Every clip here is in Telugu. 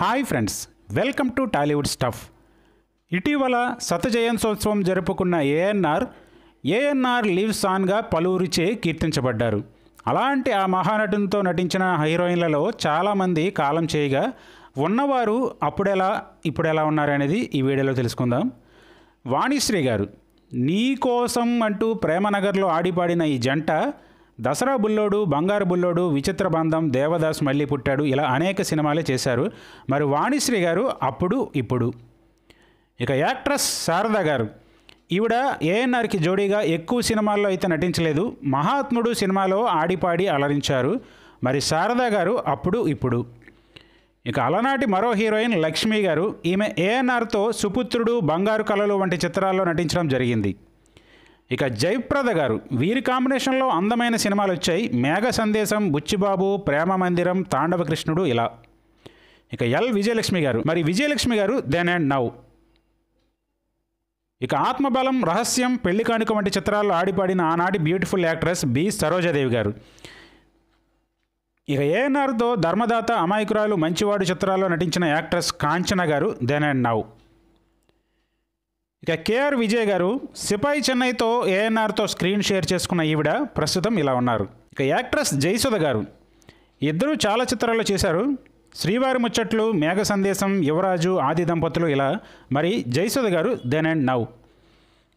hi friends welcome to Tollywood stuff ఇటీవల శతజయంతోత్సవం జరుపుకున్న ఏఎన్ఆర్ ఏఎన్ఆర్ లివ్ సాన్గా పలువురిచే కీర్తించబడ్డారు అలాంటి ఆ మహానటునితో నటించిన హీరోయిన్లలో చాలామంది కాలం చేయగా ఉన్నవారు అప్పుడెలా ఇప్పుడెలా ఉన్నారనేది ఈ వీడియోలో తెలుసుకుందాం వాణిశ్రీ గారు నీకోసం అంటూ ప్రేమనగర్లో ఆడిపాడిన ఈ జంట దసరా బుల్లోడు బంగారు బుల్లోడు విచిత్ర బంధం దేవదాస్ మళ్ళీ పుట్టాడు ఇలా అనేక సినిమాలే చేశారు మరి వాణిశ్రీ గారు అప్పుడు ఇప్పుడు ఇక యాక్ట్రెస్ శారదా గారు ఈవిడ ఏఎన్ఆర్కి జోడీగా ఎక్కువ సినిమాల్లో అయితే నటించలేదు మహాత్ముడు సినిమాలో ఆడిపాడి అలరించారు మరి శారదా గారు అప్పుడు ఇప్పుడు ఇక అలనాటి మరో హీరోయిన్ లక్ష్మి గారు ఈమె ఏఎన్ఆర్తో సుపుత్రుడు బంగారు కళలు వంటి చిత్రాల్లో నటించడం జరిగింది ఇక జయప్రద గారు వీరి కాంబినేషన్లో అందమైన సినిమాలు వచ్చాయి మేఘ సందేశం బుచ్చిబాబు ప్రేమ మందిరం తాండవకృష్ణుడు ఇలా ఇక ఎల్ విజయలక్ష్మి గారు మరి విజయలక్ష్మి గారు దెన్ అండ్ నౌ ఇక ఆత్మబలం రహస్యం పెళ్లి కానుక వంటి చిత్రాల్లో ఆడిపాడిన ఆనాటి బ్యూటిఫుల్ యాక్ట్రెస్ బి సరోజాదేవి గారు ఇక ఏఎన్ఆర్తో ధర్మదాత అమాయకురాలు మంచివాడు చిత్రాల్లో నటించిన actress Kanchana garu then and now ఇక కేఆర్ విజయ్ గారు సిపాయి చెన్నైతో ఏఎన్ఆర్తో స్క్రీన్ షేర్ చేసుకున్న ఈవిడ ప్రస్తుతం ఇలా ఉన్నారు ఇక యాక్ట్రెస్ జయసుధ గారు ఇద్దరూ చాలా చిత్రాల్లో చేశారు శ్రీవారి ముచ్చట్లు మేఘ సందేశం యువరాజు ఆది దంపతులు ఇలా మరి జయసుధ గారు దెన్ అండ్ నవ్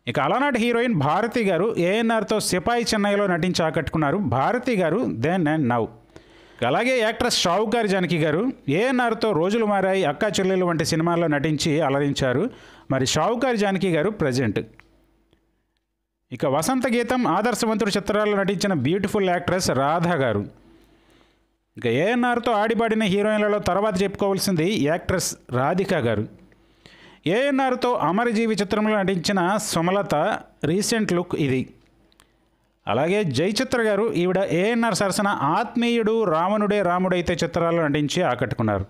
ఇక అలనాటి హీరోయిన్ భారతి గారు ఏఎన్ఆర్తో సిపాయి చెన్నైలో నటించి ఆకట్టుకున్నారు Bharathi garu then and now అలాగే యాక్ట్రెస్ షావుకార్ జానకి గారు ఏఎన్ఆర్తో రోజులు మారాయి అక్కా చెల్లెలు వంటి సినిమాల్లో నటించి అలరించారు మరి షావుకార్ జానకి గారు ప్రజెంట్ ఇక వసంత గీతం ఆదర్శవంతుడు చిత్రాల్లో నటించిన బ్యూటిఫుల్ యాక్ట్రెస్ రాధ గారు ఇక ఏఎన్ఆర్తో ఆడిపాడిన హీరోయిన్లలో తర్వాత చెప్పుకోవాల్సింది యాక్ట్రెస్ రాధిక గారు ఏఎన్ఆర్తో అమరజీవి చిత్రంలో నటించిన సుమలత రీసెంట్ లుక్ ఇది అలాగే జయచిత్ర గారు ఈవిడ ఏఎన్ఆర్ సరసన ఆత్మీయుడు రావణుడే రాముడైతే చిత్రాలు నటించి ఆకట్టుకున్నారు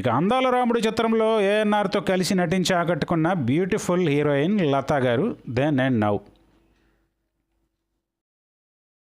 ఇక అందాల రాముడు చిత్రంలో ఏఎన్ఆర్తో కలిసి నటించి ఆకట్టుకున్న బ్యూటిఫుల్ హీరోయిన్ లతా గారు దెన్ అండ్ నౌ